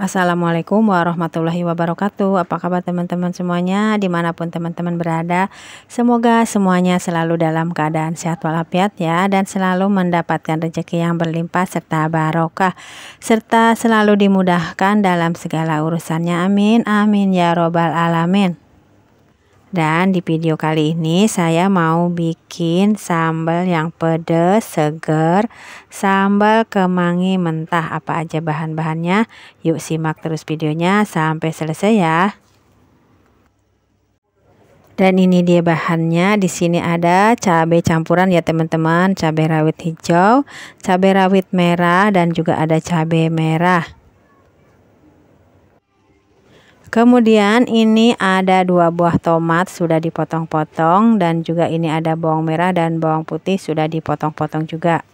Assalamualaikum warahmatullahi wabarakatuh Apa kabar teman-teman semuanya Dimanapun teman-teman berada Semoga semuanya selalu dalam keadaan sehat walafiat ya Dan selalu mendapatkan rezeki yang berlimpah serta barokah Serta selalu dimudahkan dalam segala urusannya Amin Amin ya robbal alamin dan di video kali ini saya mau bikin sambal yang pedas, seger, sambal kemangi mentah apa aja bahan-bahannya. Yuk simak terus videonya sampai selesai ya. Dan ini dia bahannya. Di sini ada cabai campuran ya teman-teman, cabai rawit hijau, cabai rawit merah dan juga ada cabai merah. Kemudian ini ada dua buah tomat sudah dipotong-potong dan juga ini ada bawang merah dan bawang putih sudah dipotong-potong juga.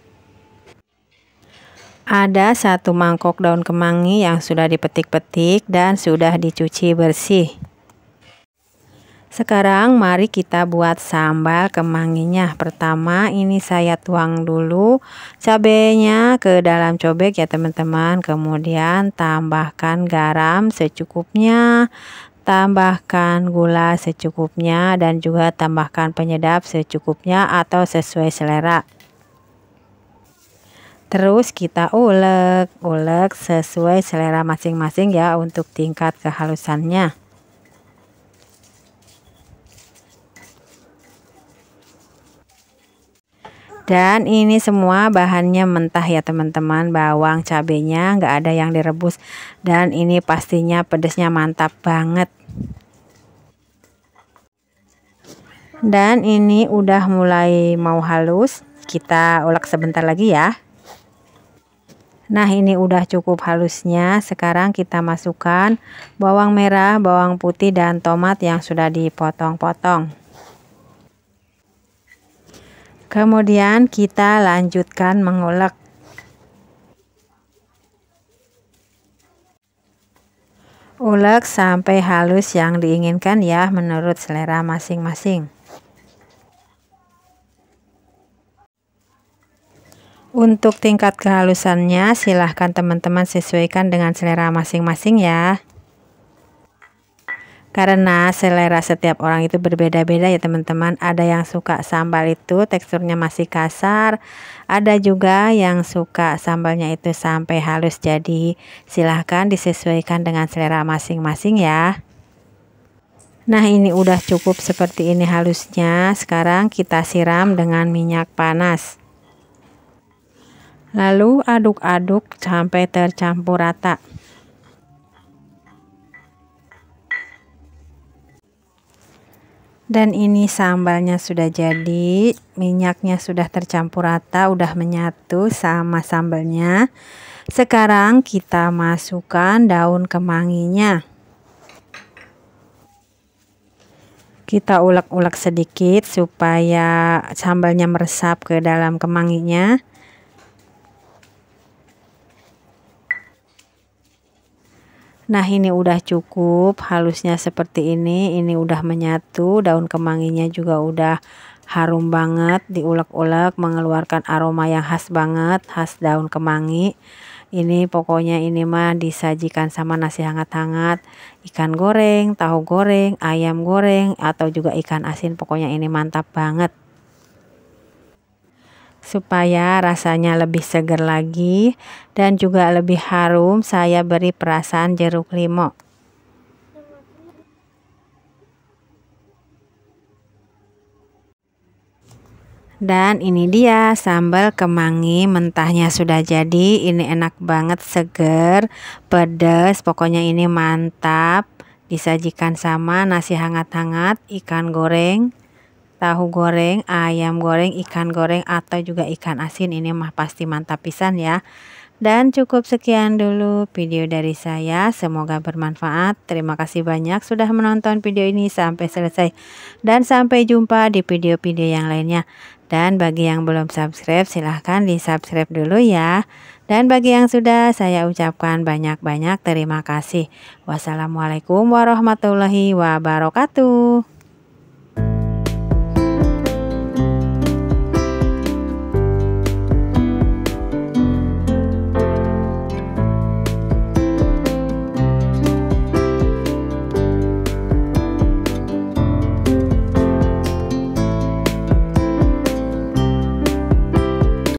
Ada satu mangkok daun kemangi yang sudah dipetik-petik dan sudah dicuci bersih. Sekarang mari kita buat sambal kemanginya. Pertama ini saya tuang dulu cabenya ke dalam cobek ya teman-teman. Kemudian tambahkan garam secukupnya, tambahkan gula secukupnya dan juga tambahkan penyedap secukupnya atau sesuai selera. Terus kita ulek, ulek sesuai selera masing-masing ya untuk tingkat kehalusannya. dan ini semua bahannya mentah ya teman-teman bawang cabenya nggak ada yang direbus dan ini pastinya pedesnya mantap banget dan ini udah mulai mau halus kita ulek sebentar lagi ya Nah ini udah cukup halusnya Sekarang kita masukkan bawang merah, bawang putih, dan tomat yang sudah dipotong-potong Kemudian kita lanjutkan mengulek. Ulek sampai halus yang diinginkan ya menurut selera masing-masing. Untuk tingkat kehalusannya silahkan teman-teman sesuaikan dengan selera masing-masing ya. Karena selera setiap orang itu berbeda-beda ya teman-teman. Ada yang suka sambal itu teksturnya masih kasar, ada juga yang suka sambalnya itu sampai halus. Jadi silahkan disesuaikan dengan selera masing-masing ya. Nah ini udah cukup seperti ini halusnya. Sekarang kita siram dengan minyak panas. Lalu aduk-aduk sampai tercampur rata. Dan ini sambalnya sudah jadi, minyaknya sudah tercampur rata, udah menyatu sama sambalnya. Sekarang kita masukkan daun kemanginya. Kita ulek-ulek sedikit supaya sambalnya meresap ke dalam kemanginya. Nah ini udah cukup halusnya seperti ini ini udah menyatu daun kemanginya juga udah harum banget diulek-ulek mengeluarkan aroma yang khas banget khas daun kemangi ini pokoknya ini mah disajikan sama nasi hangat-hangat ikan goreng tahu goreng ayam goreng atau juga ikan asin pokoknya ini mantap banget supaya rasanya lebih segar lagi dan juga lebih harum saya beri perasan jeruk limau dan ini dia sambal kemangi mentahnya sudah jadi ini enak banget seger pedas pokoknya ini mantap disajikan sama nasi hangat-hangat ikan goreng tahu goreng, ayam goreng, ikan goreng atau juga ikan asin ini mah pasti mantap pisan ya. Dan cukup sekian dulu video dari saya. Semoga bermanfaat. Terima kasih banyak sudah menonton video ini sampai selesai. Dan sampai jumpa di video-video yang lainnya. Dan bagi yang belum subscribe silahkan di subscribe dulu ya. Dan bagi yang sudah saya ucapkan banyak-banyak terima kasih. Wassalamualaikum warahmatullahi wabarakatuh.